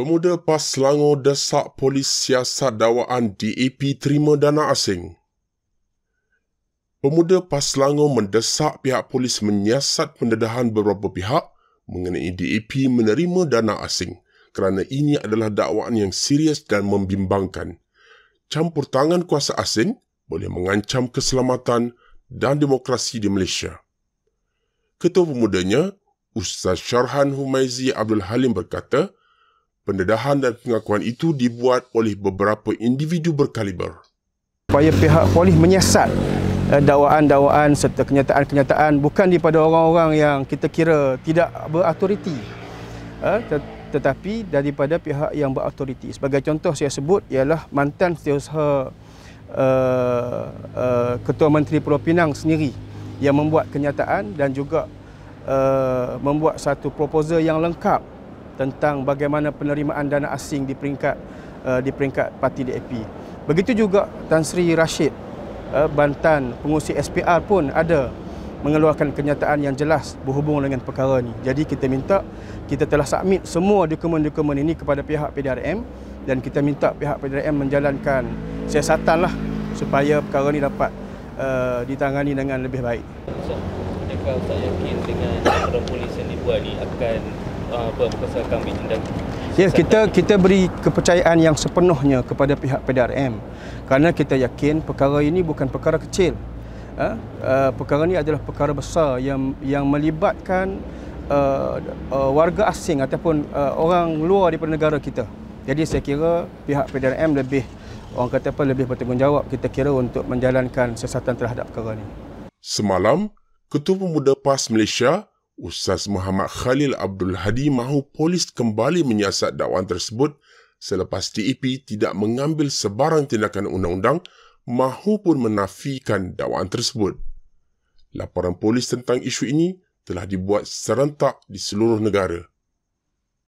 Pemuda PAS Selangor desak polis siasat dakwaan DAP terima dana asing. Pemuda PAS Selangor mendesak pihak polis menyiasat pendedahan beberapa pihak mengenai DAP menerima dana asing kerana ini adalah dakwaan yang serius dan membimbangkan. Campur tangan kuasa asing boleh mengancam keselamatan dan demokrasi di Malaysia. Ketua pemudanya, Ustaz Syarhan Humaizi Abdul Halim berkata, Pendedahan dan pengakuan itu dibuat oleh beberapa individu berkaliber. Supaya pihak polis menyiasat eh, dakwaan-dakwaan serta kenyataan-kenyataan bukan daripada orang-orang yang kita kira tidak berautoriti eh, tetapi daripada pihak yang berautoriti. Sebagai contoh saya sebut ialah mantan setiausaha eh, Ketua Menteri Pulau Pinang sendiri yang membuat kenyataan dan juga membuat satu proposal yang lengkap tentang bagaimana penerimaan dana asing di peringkat uh, di peringkat parti DAP. Begitu juga Tan Sri Rashid uh, Bantan pengusi SPR pun ada mengeluarkan kenyataan yang jelas berhubung dengan perkara ini. Jadi kita minta kita telah submit semua dokumen-dokumen ini kepada pihak PDRM dan kita minta pihak PDRM menjalankan siasatanlah supaya perkara ini dapat uh, ditangani dengan lebih baik. Adakah saya yakin dengan perempuan polis yang dibuat ini akan pasal kami tindakan Yes, kita kita beri kepercayaan yang sepenuhnya kepada pihak PDRM kerana kita yakin perkara ini bukan perkara kecil. Uh, perkara ini adalah perkara besar yang yang melibatkan uh, uh, warga asing ataupun uh, orang luar daripada negara kita. Jadi saya kira pihak PDRM lebih orang kata apa lebih bertanggungjawab kita kira untuk menjalankan siasatan terhadap perkara ini. Semalam, Ketua Pemuda PAS Malaysia Ustaz Muhammad Khalil Abdul Hadi mahu polis kembali menyiasat dakwaan tersebut selepas DEP tidak mengambil sebarang tindakan undang-undang mahupun menafikan dakwaan tersebut. Laporan polis tentang isu ini telah dibuat serentak di seluruh negara.